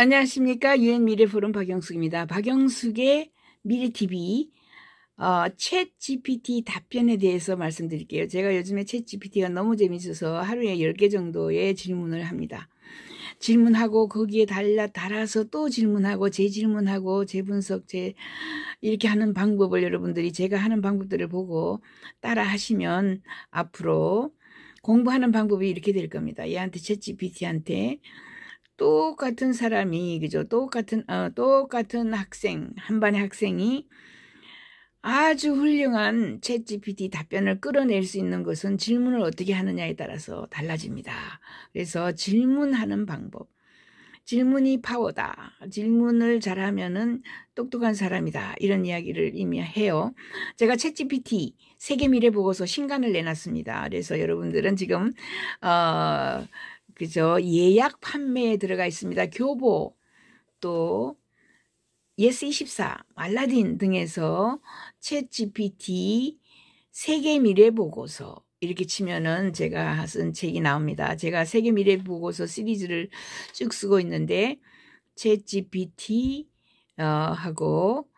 안녕하십니까. 유엔 미래 포럼 박영숙입니다. 박영숙의 미래 TV 어, 챗 GPT 답변에 대해서 말씀드릴게요. 제가 요즘에 챗 GPT가 너무 재밌어서 하루에 10개 정도의 질문을 합니다. 질문하고 거기에 달라 달아서 또 질문하고 재질문하고 재분석 재 이렇게 하는 방법을 여러분들이 제가 하는 방법들을 보고 따라 하시면 앞으로 공부하는 방법이 이렇게 될 겁니다. 얘한테 챗GPT한테 똑같은 사람이 그죠? 똑같은 어, 똑같은 학생 한 반의 학생이 아주 훌륭한 챗GPT 답변을 끌어낼 수 있는 것은 질문을 어떻게 하느냐에 따라서 달라집니다. 그래서 질문하는 방법. 질문이 파워다. 질문을 잘하면은 똑똑한 사람이다. 이런 이야기를 이미 해요. 제가 챗GPT 세계 미래 보고서 신간을 내놨습니다. 그래서 여러분들은 지금 어 그죠? 예약 판매에 들어가 있습니다. 교보 또 예스24, 알라딘 등에서 챗 GPT 세계 미래 보고서 이렇게 치면은 제가 쓴 책이 나옵니다. 제가 세계 미래 보고서 시리즈를 쭉 쓰고 있는데 챗 GPT 어, 하고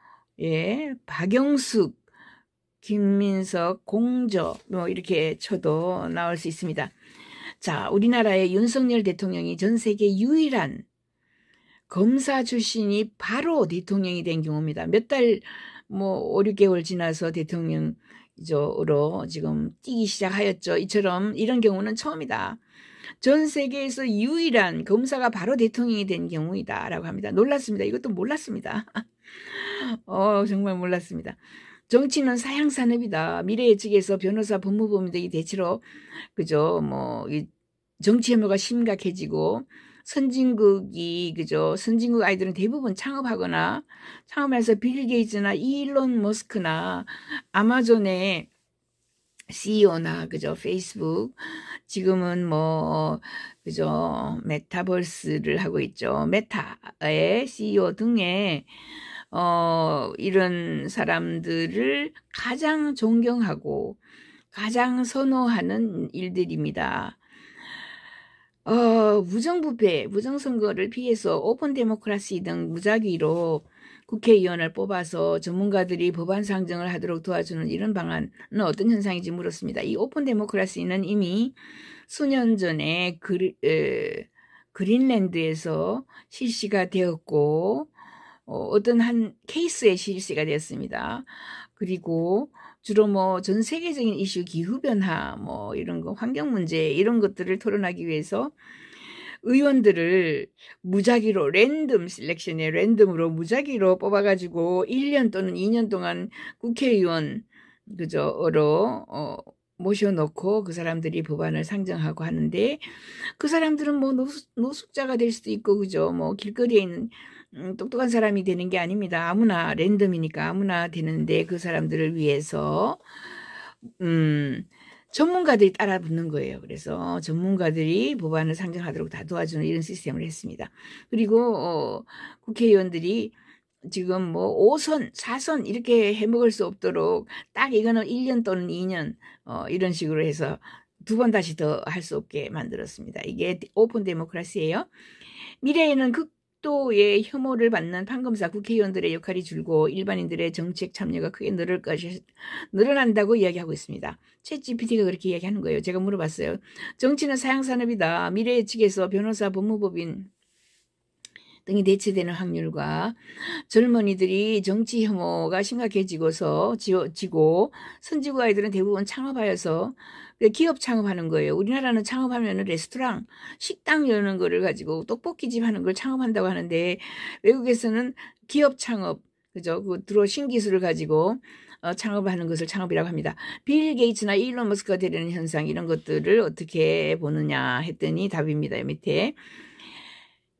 예, 박영숙 김민석 공저 뭐 이렇게 쳐도 나올 수 있습니다. 자, 우리나라의 윤석열 대통령이 전 세계 유일한 검사 출신이 바로 대통령이 된 경우입니다. 몇 달, 뭐, 5, 6개월 지나서 대통령으로 지금 뛰기 시작하였죠. 이처럼 이런 경우는 처음이다. 전 세계에서 유일한 검사가 바로 대통령이 된 경우이다라고 합니다. 놀랐습니다. 이것도 몰랐습니다. 어, 정말 몰랐습니다. 정치는 사양산업이다. 미래의 측에서 변호사 법무법인 등이 대체로 그죠 뭐이 정치 혐오가 심각해지고 선진국이 그죠 선진국 아이들은 대부분 창업하거나 창업해서 빌 게이츠나 일론 머스크나 아마존의 CEO나 그죠 페이스북 지금은 뭐 그죠 메타버스를 하고 있죠 메타의 CEO 등의 어, 이런 사람들을 가장 존경하고 가장 선호하는 일들입니다. 어, 무정부패, 무정선거를 피해서 오픈 데모크라시 등 무작위로 국회의원을 뽑아서 전문가들이 법안 상정을 하도록 도와주는 이런 방안은 어떤 현상인지 물었습니다. 이 오픈 데모크라시는 이미 수년 전에 그 에, 그린랜드에서 실시가 되었고 어, 어떤 한 케이스의 실시가 되었습니다 그리고 주로 뭐 전 세계적인 이슈 기후변화 뭐 이런 거 환경 문제 이런 것들을 토론하기 위해서 의원들을 무작위로 랜덤 셀렉션에 랜덤으로 무작위로 뽑아가지고 1년 또는 2년 동안 국회의원 그저로 어 어, 모셔놓고 그 사람들이 법안을 상정하고 하는데 그 사람들은 뭐 노숙, 노숙자가 될 수도 있고 그죠 뭐 길거리에 있는 음, 똑똑한 사람이 되는 게 아닙니다. 아무나 랜덤이니까 아무나 되는데 그 사람들을 위해서 음, 전문가들이 따라 붙는 거예요. 그래서 전문가들이 법안을 상정하도록 다 도와주는 이런 시스템을 했습니다. 그리고 어, 국회의원들이 지금 뭐 5선, 4선 이렇게 해먹을 수 없도록 딱 이거는 1년 또는 2년 어, 이런 식으로 해서 두 번 다시 더 할 수 없게 만들었습니다. 이게 오픈 데모크라시예요. 미래에는 극 극도의 혐오를 받는 판검사 국회의원들의 역할이 줄고 일반인들의 정책 참여가 크게 늘을 것이 늘어난다고 이야기하고 있습니다. 채 GPT가 그렇게 이야기하는 거예요. 제가 물어봤어요. 정치는 사양산업이다. 미래의 측에서 변호사, 법무법인 등이 대체되는 확률과 젊은이들이 정치 혐오가 심각해지고서 지고 선진국 아이들은 대부분 창업하여서 그 기업 창업하는 거예요. 우리나라는 창업하면 레스토랑, 식당 여는 거를 가지고 떡볶이집 하는 걸 창업한다고 하는데 외국에서는 기업 창업, 그죠? 그 들어신 기술을 가지고 어, 창업하는 것을 창업이라고 합니다. 빌 게이츠나 일론 머스크가 되려는 현상 이런 것들을 어떻게 보느냐 했더니 답입니다. 밑에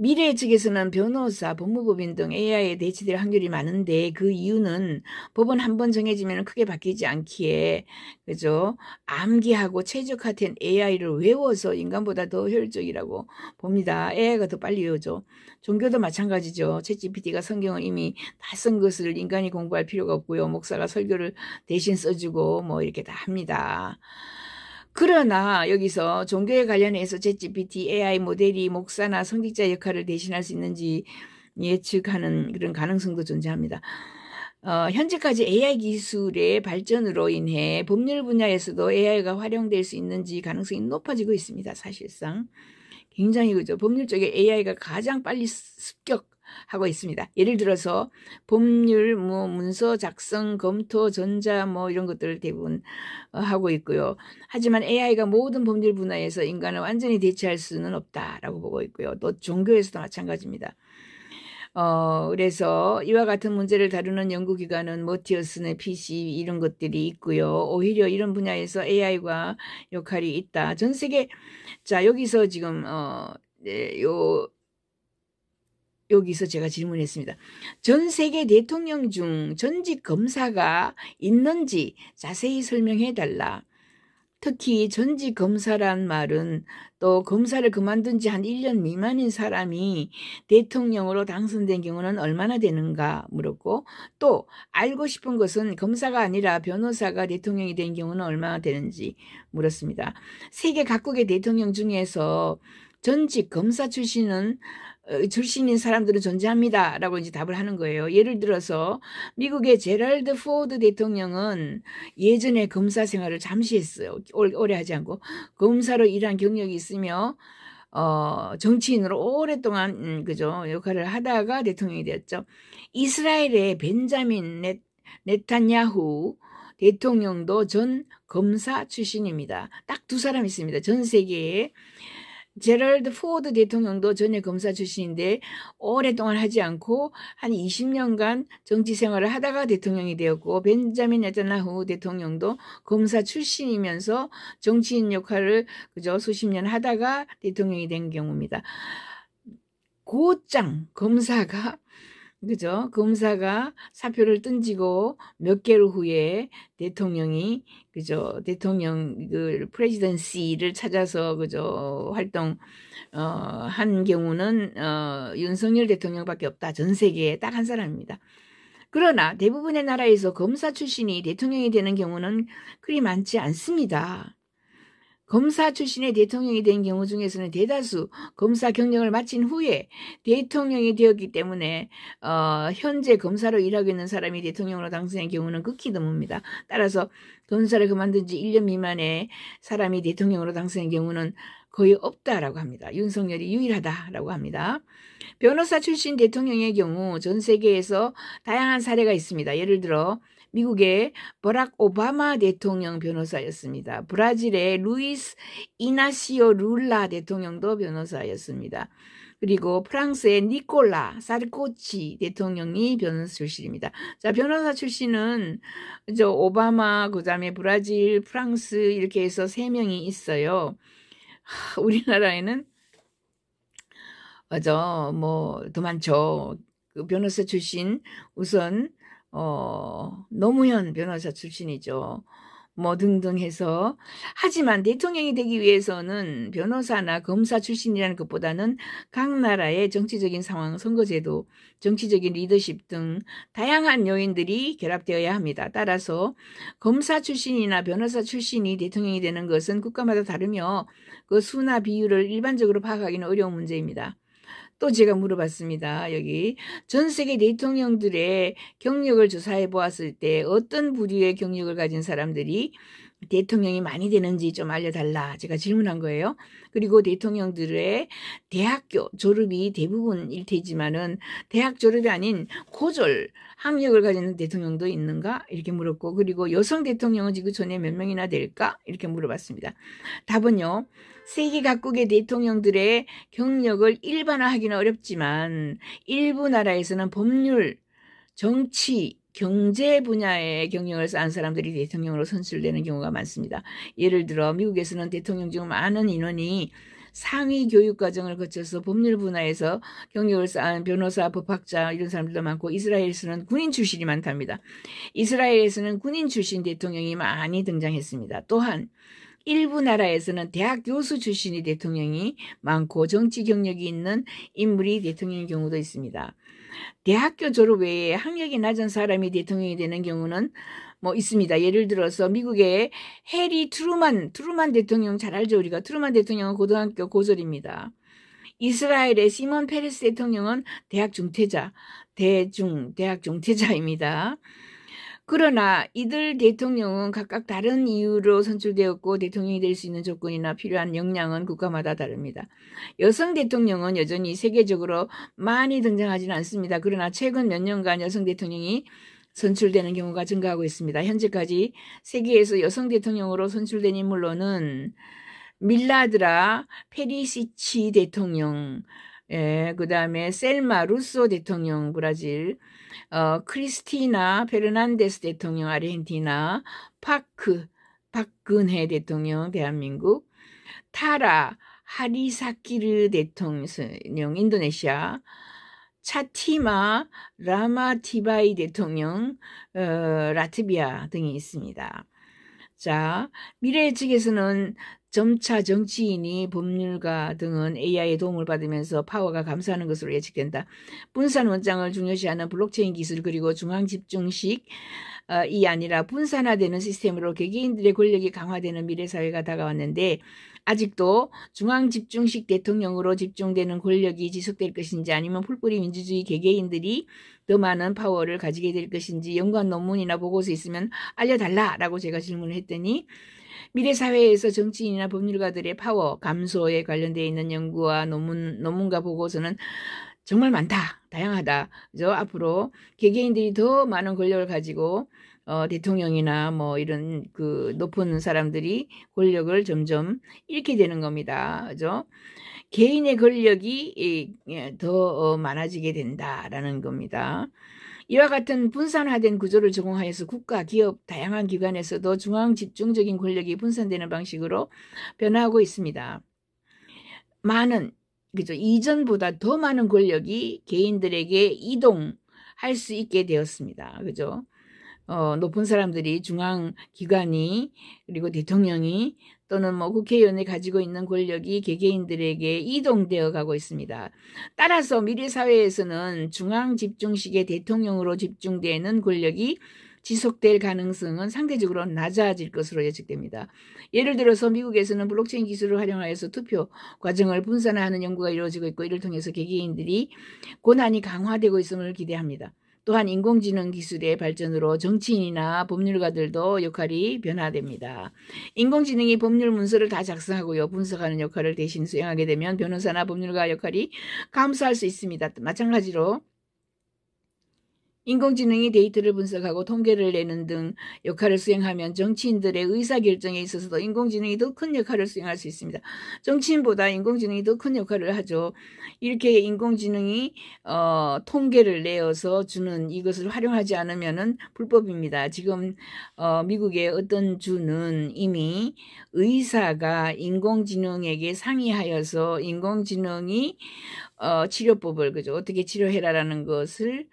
미래 측에서는 변호사, 법무법인 등 AI에 대치될 확률이 많은데 그 이유는 법은 한 번 정해지면 크게 바뀌지 않기에 그죠 암기하고 최적화된 AI를 외워서 인간보다 더 효율적이라고 봅니다. AI가 더 빨리 외워죠 종교도 마찬가지죠. 채찌PT가 성경을 이미 다 쓴 것을 인간이 공부할 필요가 없고요. 목사가 설교를 대신 써주고 뭐 이렇게 다 합니다. 그러나 여기서 종교에 관련해서 챗GPT AI 모델이 목사나 성직자 역할을 대신할 수 있는지 예측하는 그런 가능성도 존재합니다. 어, 현재까지 AI 기술의 발전으로 인해 법률 분야에서도 AI가 활용될 수 있는지 가능성이 높아지고 있습니다. 사실상 굉장히 그죠. 법률 쪽에 AI가 가장 빨리 습격 하고 있습니다. 예를 들어서 법률, 뭐 문서 작성, 검토, 전자 뭐 이런 것들을 대부분 어, 하고 있고요. 하지만 AI가 모든 법률 분야에서 인간을 완전히 대체할 수는 없다라고 보고 있고요. 또 종교에서도 마찬가지입니다. 어, 그래서 이와 같은 문제를 다루는 연구기관은 모티어슨의 PC 이런 것들이 있고요. 오히려 이런 분야에서 AI가 역할이 있다. 전 세계, 자, 여기서 지금, 어, 네, 여기서 제가 질문했습니다. 전 세계 대통령 중 전직 검사가 있는지 자세히 설명해 달라. 특히 전직 검사란 말은 또 검사를 그만둔 지 한 1년 미만인 사람이 대통령으로 당선된 경우는 얼마나 되는가 물었고 또 알고 싶은 것은 검사가 아니라 변호사가 대통령이 된 경우는 얼마나 되는지 물었습니다. 세계 각국의 대통령 중에서 전직 검사 출신은 어, 출신인 사람들은 존재합니다. 라고 이제 답을 하는 거예요. 예를 들어서 미국의 제랄드 포드 대통령은 예전에 검사 생활을 잠시 했어요. 오래 하지 않고 검사로 일한 경력이 있으며 어, 정치인으로 오랫동안 음, 그죠 역할을 하다가 대통령이 되었죠. 이스라엘의 벤자민 네, 네탄야후 대통령도 전 검사 출신입니다. 딱 두 사람 있습니다. 전 세계에 제럴드 포드 대통령도 전에 검사 출신인데 오랫동안 하지 않고 한 20년간 정치 생활을 하다가 대통령이 되었고 벤자민 야타나후 대통령도 검사 출신이면서 정치인 역할을 그저 수십 년 하다가 대통령이 된 경우입니다. 고장 검사가 그죠? 검사가 그 사표를 던지고 몇 개월 후에 대통령이 그죠? 대통령 그 프레지던시를 찾아서 그죠? 활동 어한 경우는 어 윤석열 대통령밖에 없다. 전 세계에 딱 한 사람입니다. 그러나 대부분의 나라에서 검사 출신이 대통령이 되는 경우는 그리 많지 않습니다. 검사 출신의 대통령이 된 경우 중에서는 대다수 검사 경력을 마친 후에 대통령이 되었기 때문에 어, 현재 검사로 일하고 있는 사람이 대통령으로 당선된 경우는 극히 드뭅니다. 따라서 검사를 그만둔 지 1년 미만의 사람이 대통령으로 당선된 경우는 거의 없다라고 합니다. 윤석열이 유일하다라고 합니다. 변호사 출신 대통령의 경우 전 세계에서 다양한 사례가 있습니다. 예를 들어 미국의 버락 오바마 대통령 변호사였습니다. 브라질의 루이스 이나시오 룰라 대통령도 변호사였습니다. 그리고 프랑스의 니콜라 사르코치 대통령이 변호사 출신입니다. 자, 변호사 출신은 저 오바마 그다음에 브라질, 프랑스 이렇게 해서 세 명이 있어요. 하, 우리나라에는 어저 뭐더 많죠. 그 변호사 출신 우선 어, 노무현 변호사 출신이죠. 뭐 등등 해서 하지만 대통령이 되기 위해서는 변호사나 검사 출신이라는 것보다는 각 나라의 정치적인 상황, 선거제도, 정치적인 리더십 등 다양한 요인들이 결합되어야 합니다. 따라서 검사 출신이나 변호사 출신이 대통령이 되는 것은 국가마다 다르며 그 수나 비율을 일반적으로 파악하기는 어려운 문제입니다. 또 제가 물어봤습니다. 여기 전 세계 대통령들의 경력을 조사해 보았을 때 어떤 부류의 경력을 가진 사람들이 대통령이 많이 되는지 좀 알려달라 제가 질문한 거예요. 그리고 대통령들의 대학교 졸업이 대부분일 테지만은 대학 졸업이 아닌 고졸 학력을 가진 대통령도 있는가 이렇게 물었고 그리고 여성 대통령은 지금 전에 몇 명이나 될까 이렇게 물어봤습니다. 답은요. 세계 각국의 대통령들의 경력을 일반화하기는 어렵지만 일부 나라에서는 법률 정치 경제 분야의 경력을 쌓은 사람들이 대통령으로 선출되는 경우가 많습니다. 예를 들어 미국에서는 대통령 중 많은 인원이 상위 교육 과정을 거쳐서 법률 분야에서 경력을 쌓은 변호사, 법학자 이런 사람들도 많고 이스라엘에서는 군인 출신이 많답니다. 이스라엘에서는 군인 출신 대통령이 많이 등장했습니다. 또한 일부 나라에서는 대학 교수 출신의 대통령이 많고 정치 경력이 있는 인물이 대통령인 경우도 있습니다. 대학교 졸업 외에 학력이 낮은 사람이 대통령이 되는 경우는 뭐 있습니다. 예를 들어서 미국의 해리 트루만, 트루만 대통령 잘 알죠? 우리가 트루만 대통령은 고등학교 고졸입니다. 이스라엘의 시몬 페레스 대통령은 대학 중퇴자, 대중, 대학 중퇴자입니다. 그러나 이들 대통령은 각각 다른 이유로 선출되었고 대통령이 될 수 있는 조건이나 필요한 역량은 국가마다 다릅니다. 여성 대통령은 여전히 세계적으로 많이 등장하지는 않습니다. 그러나 최근 몇 년간 여성 대통령이 선출되는 경우가 증가하고 있습니다. 현재까지 세계에서 여성 대통령으로 선출된 인물로는 밀라드라 페리시치 대통령, 예, 그 다음에 셀마 루소 대통령 브라질, 어, 크리스티나 페르난데스 대통령 아르헨티나, 파크 박근혜 대통령 대한민국, 타라 하리사키르 대통령 인도네시아, 차티마 라마티바이 대통령 어, 라트비아 등이 있습니다. 자, 미래 측에서는 점차 정치인이 법률가 등은 AI의 도움을 받으면서 파워가 감소하는 것으로 예측된다. 분산 원장을 중요시하는 블록체인 기술 그리고 중앙 집중식 어, 이 아니라 분산화되는 시스템으로 개개인들의 권력이 강화되는 미래 사회가 다가왔는데 아직도 중앙 집중식 대통령으로 집중되는 권력이 지속될 것인지 아니면 풀뿌리 민주주의 개개인들이 더 많은 파워를 가지게 될 것인지 연관 논문이나 보고서 있으면 알려달라라고 제가 질문을 했더니 미래 사회에서 정치인이나 법률가들의 파워 감소에 관련되어 있는 연구와 논문 논문과 보고서는 정말 많다. 다양하다. 그죠? 앞으로 개개인들이 더 많은 권력을 가지고 어, 대통령이나 뭐 이런 그 높은 사람들이 권력을 점점 잃게 되는 겁니다. 그죠? 개인의 권력이 예, 더 어, 많아지게 된다라는 겁니다. 이와 같은 분산화된 구조를 적용하여서 국가, 기업, 다양한 기관에서도 중앙 집중적인 권력이 분산되는 방식으로 변화하고 있습니다. 많은 그죠 이전보다 더 많은 권력이 개인들에게 이동할 수 있게 되었습니다. 그죠? 어, 높은 사람들이 중앙 기관이 그리고 대통령이 또는 뭐 국회의원이 가지고 있는 권력이 개개인들에게 이동되어 가고 있습니다. 따라서 미래 사회에서는 중앙 집중식의 대통령으로 집중되는 권력이 지속될 가능성은 상대적으로 낮아질 것으로 예측됩니다. 예를 들어서 미국에서는 블록체인 기술을 활용하여서 투표 과정을 분산화하는 연구가 이루어지고 있고 이를 통해서 개개인들이 권한이 강화되고 있음을 기대합니다. 또한 인공지능 기술의 발전으로 정치인이나 법률가들도 역할이 변화됩니다. 인공지능이 법률 문서를 다 작성하고요. 분석하는 역할을 대신 수행하게 되면 변호사나 법률가 역할이 감소할수 있습니다. 마찬가지로 인공지능이 데이터를 분석하고 통계를 내는 등 역할을 수행하면 정치인들의 의사결정에 있어서도 인공지능이 더 큰 역할을 수행할 수 있습니다. 정치인보다 인공지능이 더 큰 역할을 하죠. 이렇게 인공지능이 어, 통계를 내어서 주는 이것을 활용하지 않으면 불법입니다. 지금 어, 미국의 어떤 주는 이미 의사가 인공지능에게 상의하여서 인공지능이 어, 치료법을 그죠 어떻게 치료해라라는 것을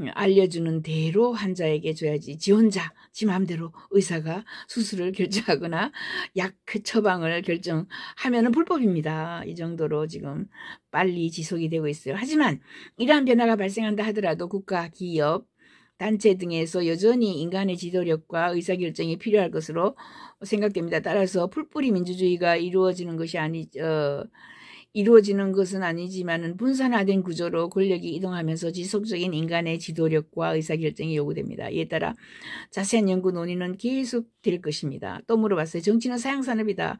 음, 알려주는 대로 환자에게 줘야지 지 혼자 지 마음대로 의사가 수술을 결정하거나 약 그 처방을 결정하면 불법입니다. 이 정도로 지금 빨리 지속이 되고 있어요. 하지만 이러한 변화가 발생한다 하더라도 국가, 기업, 단체 등에서 여전히 인간의 지도력과 의사결정이 필요할 것으로 생각됩니다. 따라서 풀뿌리 민주주의가 이루어지는 것이 아니, 어, 이루어지는 것은 아니지만 분산화된 구조로 권력이 이동하면서 지속적인 인간의 지도력과 의사결정이 요구됩니다. 이에 따라 자세한 연구 논의는 계속될 것입니다. 또 물어봤어요. 정치는 사양산업이다.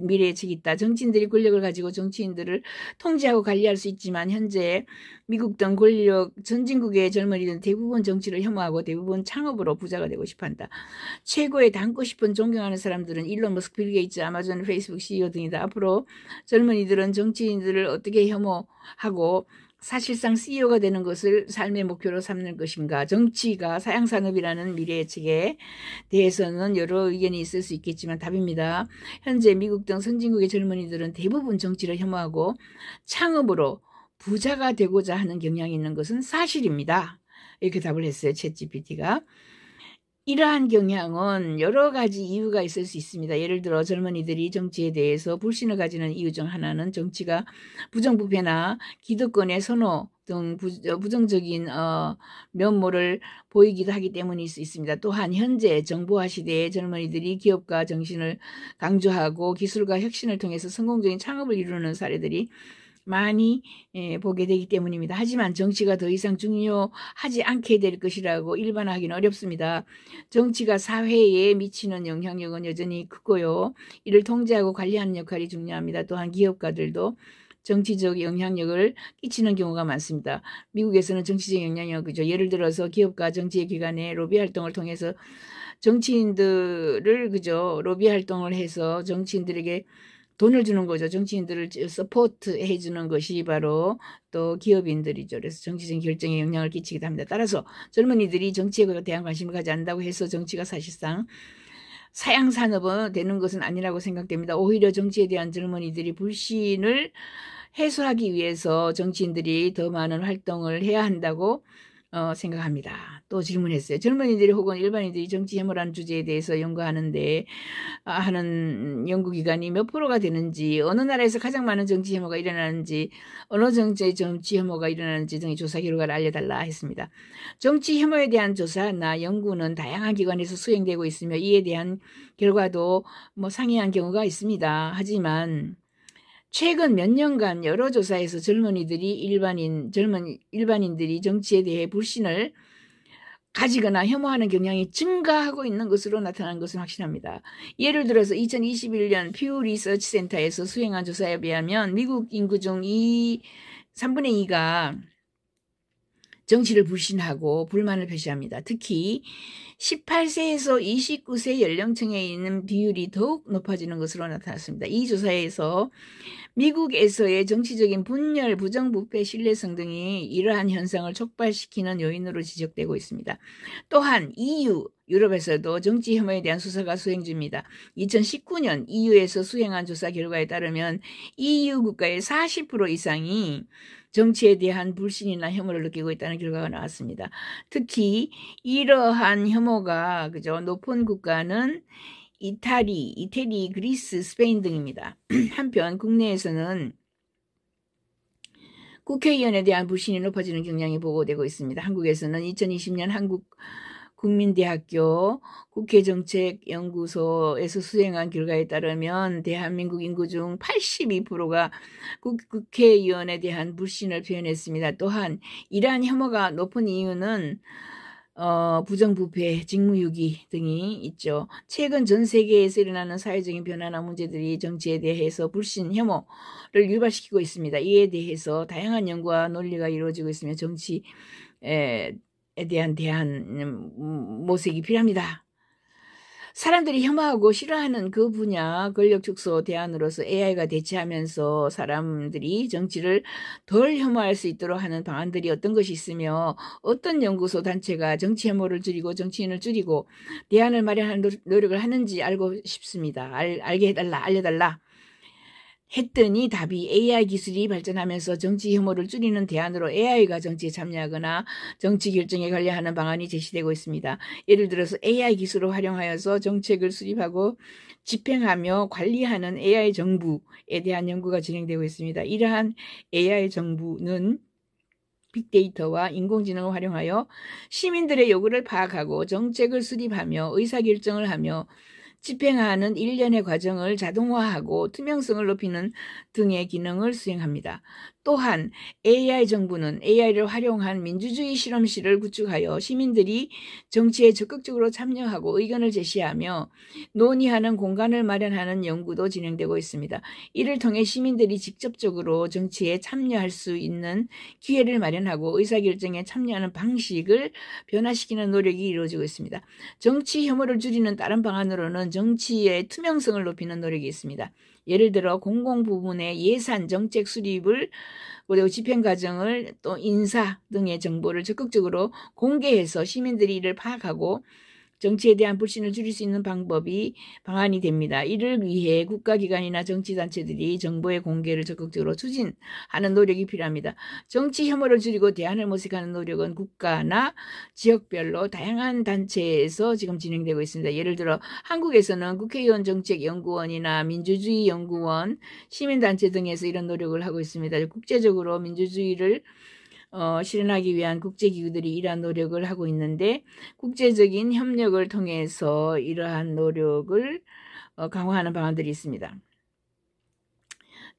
미래의 책이 있다. 정치인들이 권력을 가지고 정치인들을 통제하고 관리할 수 있지만 현재 미국 등 권력 전 진국의 젊은이들은 대부분 정치를 혐오하고 대부분 창업으로 부자가 되고 싶어한다. 최고의 닮고 싶은 존경하는 사람들은 일론 머스크, 빌 게이츠, 아마존, 페이스북 CEO 등이다. 앞으로 젊은이들은 정치인들을 어떻게 혐오하고 사실상 CEO가 되는 것을 삶의 목표로 삼는 것인가 정치가 사양산업이라는 미래의 책에 대해서는 여러 의견이 있을 수 있겠지만 답입니다. 현재 미국 등 선진국의 젊은이들은 대부분 정치를 혐오하고 창업으로 부자가 되고자 하는 경향이 있는 것은 사실입니다. 이렇게 답을 했어요. 챗GPT가. 이러한 경향은 여러 가지 이유가 있을 수 있습니다. 예를 들어 젊은이들이 정치에 대해서 불신을 가지는 이유 중 하나는 정치가 부정부패나 기득권의 선호 등 어, 부정적인 어, 면모를 보이기도 하기 때문일 수 있습니다. 또한 현재 정보화 시대에 젊은이들이 기업과 정신을 강조하고 기술과 혁신을 통해서 성공적인 창업을 이루는 사례들이 많이 예, 보게 되기 때문입니다. 하지만 정치가 더 이상 중요하지 않게 될 것이라고 일반화하기는 어렵습니다. 정치가 사회에 미치는 영향력은 여전히 크고요. 이를 통제하고 관리하는 역할이 중요합니다. 또한 기업가들도 정치적 영향력을 끼치는 경우가 많습니다. 미국에서는 정치적 영향력이죠. 예를 들어서 기업과 정치의 기관의 로비 활동을 통해서 정치인들을 그죠 로비 활동을 해서 정치인들에게 돈을 주는 거죠. 정치인들을 서포트해 주는 것이 바로 또 기업인들이죠. 그래서 정치적인 결정에 영향을 끼치기도 합니다. 따라서 젊은이들이 정치에 대한 관심을 가지 않는다고 해서 정치가 사실상 사양산업은 되는 것은 아니라고 생각됩니다. 오히려 정치에 대한 젊은이들이 불신을 해소하기 위해서 정치인들이 더 많은 활동을 해야 한다고 어, 생각합니다. 또 질문했어요. 젊은이들이 혹은 일반인들이 정치 혐오라는 주제에 대해서 연구하는데 아, 하는 연구기관이 몇 프로가 되는지 어느 나라에서 가장 많은 정치 혐오가 일어나는지 어느 정치의 정치 혐오가 일어나는지 등의 조사 결과를 알려달라 했습니다. 정치 혐오에 대한 조사나 연구는 다양한 기관에서 수행되고 있으며 이에 대한 결과도 뭐 상이한 경우가 있습니다. 하지만 최근 몇 년간 여러 조사에서 젊은이들이 일반인 젊은 일반인들이 정치에 대해 불신을 가지거나 혐오하는 경향이 증가하고 있는 것으로 나타난 것은 확실합니다. 예를 들어서 2021년 퓨 리서치 센터에서 수행한 조사에 비하면 미국 인구 중이 3분의 2가 정치를 불신하고 불만을 표시합니다. 특히 18세에서 29세 연령층에 있는 비율이 더욱 높아지는 것으로 나타났습니다. 이 조사에서 미국에서의 정치적인 분열, 부정부패, 신뢰성 등이 이러한 현상을 촉발시키는 요인으로 지적되고 있습니다. 또한 EU, 유럽에서도 정치 혐오에 대한 수사가 수행 중입니다. 2019년 EU에서 수행한 조사 결과에 따르면 EU 국가의 40% 이상이 정치에 대한 불신이나 혐오를 느끼고 있다는 결과가 나왔습니다. 특히 이러한 혐오가 그죠 높은 국가는 이탈리, 이태리, 그리스, 스페인 등입니다. 한편 국내에서는 국회의원에 대한 불신이 높아지는 경향이 보고되고 있습니다. 한국에서는 2020년 한국 국민대학교 국회정책연구소에서 수행한 결과에 따르면 대한민국 인구 중 82%가 국회의원에 대한 불신을 표현했습니다. 또한 이러한 혐오가 높은 이유는 어, 부정부패, 직무유기 등이 있죠. 최근 전 세계에서 일어나는 사회적인 변화나 문제들이 정치에 대해서 불신, 혐오를 유발시키고 있습니다. 이에 대해서 다양한 연구와 논리가 이루어지고 있으며 정치 에, 대한 대한 음, 모색이 필요합니다. 사람들이 혐오하고 싫어하는 그 분야 권력 축소 대안으로서 AI가 대체하면서 사람들이 정치를 덜 혐오할 수 있도록 하는 방안들이 어떤 것이 있으며 어떤 연구소 단체가 정치 혐오를 줄이고 정치인을 줄이고 대안을 마련하는 노력을 하는지 알고 싶습니다. 알, 알게 해달라 알려달라. 했더니 답이 AI 기술이 발전하면서 정치 혐오를 줄이는 대안으로 AI가 정치에 참여하거나 정치 결정에 관리하는 방안이 제시되고 있습니다. 예를 들어서 AI 기술을 활용하여서 정책을 수립하고 집행하며 관리하는 AI 정부에 대한 연구가 진행되고 있습니다. 이러한 AI 정부는 빅데이터와 인공지능을 활용하여 시민들의 요구를 파악하고 정책을 수립하며 의사결정을 하며 집행하는 일련의 과정을 자동화하고 투명성을 높이는 등의 기능을 수행합니다. 또한 AI 정부는 AI를 활용한 민주주의 실험실을 구축하여 시민들이 정치에 적극적으로 참여하고 의견을 제시하며 논의하는 공간을 마련하는 연구도 진행되고 있습니다. 이를 통해 시민들이 직접적으로 정치에 참여할 수 있는 기회를 마련하고 의사결정에 참여하는 방식을 변화시키는 노력이 이루어지고 있습니다. 정치 혐오를 줄이는 다른 방안으로는 정치의 투명성을 높이는 노력이 있습니다. 예를 들어 공공 부문의 예산 정책 수립을 그리고 집행 과정을 또 인사 등의 정보를 적극적으로 공개해서 시민들이 이를 파악하고 정치에 대한 불신을 줄일 수 있는 방법이 방안이 됩니다. 이를 위해 국가기관이나 정치단체들이 정보의 공개를 적극적으로 추진하는 노력이 필요합니다. 정치 혐오를 줄이고 대안을 모색하는 노력은 국가나 지역별로 다양한 단체에서 지금 진행되고 있습니다. 예를 들어 한국에서는 국회의원 정책연구원이나 민주주의연구원, 시민단체 등에서 이런 노력을 하고 있습니다. 국제적으로 민주주의를 어, 실현하기 위한 국제기구들이 이러한 노력을 하고 있는데 국제적인 협력을 통해서 이러한 노력을 어, 강화하는 방안들이 있습니다.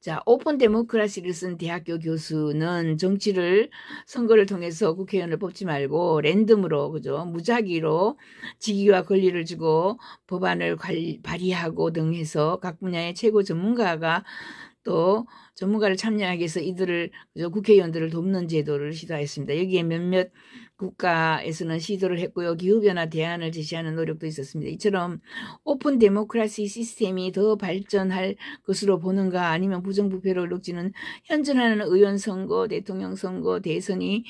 자, 오픈 데모크라시를 쓴 대학교 교수는 정치를 선거를 통해서 국회의원을 뽑지 말고 랜덤으로 그죠 무작위로 직위와 권리를 주고 법안을 관리, 발의하고 등 해서 각 분야의 최고 전문가가 또 전문가를 참여하기 위해서 이들을 국회의원들을 돕는 제도를 시도하였습니다 여기에 몇몇 국가에서는 시도를 했고요. 기후변화 대안을 제시하는 노력도 있었습니다. 이처럼 오픈 데모크라시 시스템이 더 발전할 것으로 보는가 아니면 부정부패를 녹지는 현존하는 의원 선거, 대통령 선거, 대선이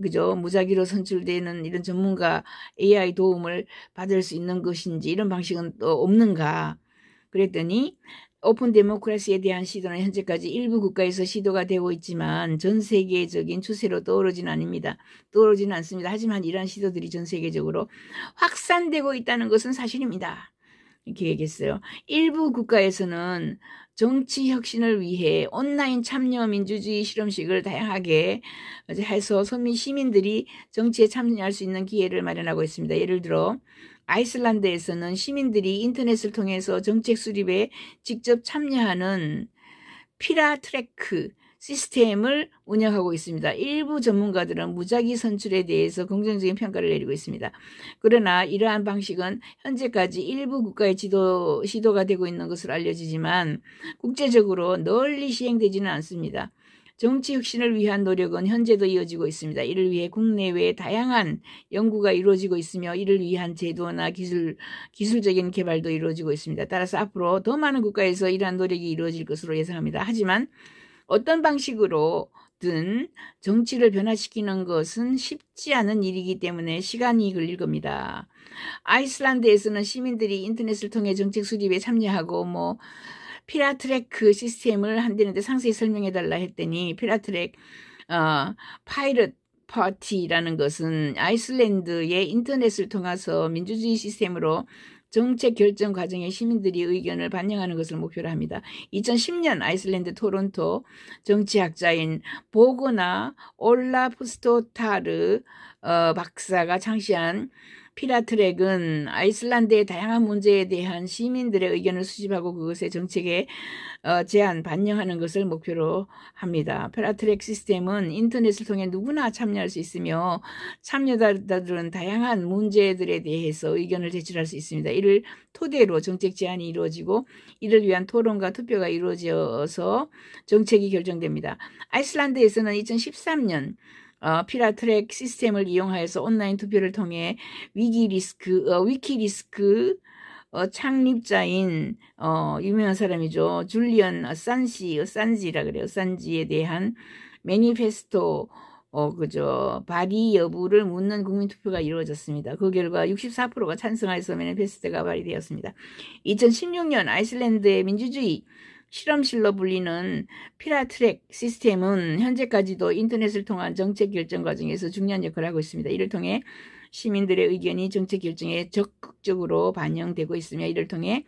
그죠 무작위로 선출되는 이런 전문가 AI 도움을 받을 수 있는 것인지 이런 방식은 또 없는가 그랬더니 오픈 데모크라시에 대한 시도는 현재까지 일부 국가에서 시도가 되고 있지만 전 세계적인 추세로 떠오르진 않습니다. 떠오르지는 않습니다. 하지만 이러한 시도들이 전 세계적으로 확산되고 있다는 것은 사실입니다. 이렇게 얘기했어요. 일부 국가에서는 정치 혁신을 위해 온라인 참여 민주주의 실험식을 다양하게 해서 소민 시민들이 정치에 참여할 수 있는 기회를 마련하고 있습니다. 예를 들어 아이슬란드에서는 시민들이 인터넷을 통해서 정책 수립에 직접 참여하는 피라트랙크 시스템을 운영하고 있습니다. 일부 전문가들은 무작위 선출에 대해서 긍정적인 평가를 내리고 있습니다. 그러나 이러한 방식은 현재까지 일부 국가의 지도, 시도가 되고 있는 것으로 알려지지만 국제적으로 널리 시행되지는 않습니다. 정치 혁신을 위한 노력은 현재도 이어지고 있습니다. 이를 위해 국내외 다양한 연구가 이루어지고 있으며 이를 위한 제도나 기술, 기술적인 개발도 이루어지고 있습니다. 따라서 앞으로 더 많은 국가에서 이러한 노력이 이루어질 것으로 예상합니다. 하지만 어떤 방식으로든 정치를 변화시키는 것은 쉽지 않은 일이기 때문에 시간이 걸릴 겁니다. 아이슬란드에서는 시민들이 인터넷을 통해 정책 수립에 참여하고 뭐 피라트랙 그 시스템을 한대는데 상세히 설명해 달라 했더니 피라트랙 어, 파이럿 파티라는 것은 아이슬란드의 인터넷을 통해서 민주주의 시스템으로 정책 결정 과정에 시민들이 의견을 반영하는 것을 목표로 합니다. 2010년 아이슬란드 토론토 정치학자인 보그나 올라푸스토타르 어, 박사가 창시한 피라트랙은 아이슬란드의 다양한 문제에 대한 시민들의 의견을 수집하고 그것의 정책에 어, 제안, 반영하는 것을 목표로 합니다. 피라트랙 시스템은 인터넷을 통해 누구나 참여할 수 있으며 참여자들은 다양한 문제들에 대해서 의견을 제출할 수 있습니다. 이를 토대로 정책 제안이 이루어지고 이를 위한 토론과 투표가 이루어져서 정책이 결정됩니다. 아이슬란드에서는 2013년 어, 피라트랙 시스템을 이용하여서 온라인 투표를 통해 위기 리스크, 어, 위키 리스크 어, 창립자인 어, 유명한 사람이죠. 줄리언 산시, 산지라 그래요. 산지에 대한 매니페스토 어, 그죠. 발의 여부를 묻는 국민투표가 이루어졌습니다. 그 결과 64%가 찬성하여서 매니페스트가 발의되었습니다. 2016년 아이슬란드의 민주주의 실험실로 불리는 피라트랙 시스템은 현재까지도 인터넷을 통한 정책 결정 과정에서 중요한 역할을 하고 있습니다. 이를 통해 시민들의 의견이 정책 결정에 적극적으로 반영되고 있으며 이를 통해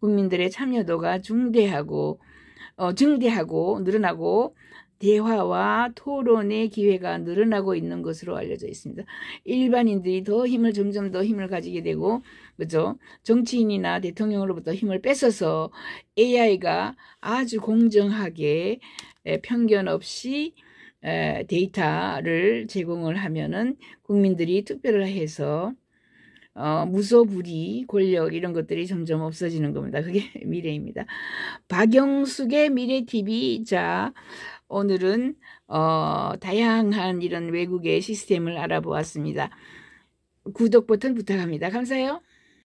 국민들의 참여도가 중대하고 어, 증대하고 늘어나고 대화와 토론의 기회가 늘어나고 있는 것으로 알려져 있습니다. 일반인들이 더 힘을 점점 더 힘을 가지게 되고 그죠? 정치인이나 대통령으로부터 힘을 뺏어서 AI가 아주 공정하게 편견 없이 데이터를 제공을 하면은 국민들이 투표를 해서 어, 무소불위, 권력 이런 것들이 점점 없어지는 겁니다. 그게 미래입니다. 박영숙의 미래TV 자 오늘은 어, 다양한 이런 외국의 시스템을 알아보았습니다. 구독 버튼 부탁합니다. 감사해요.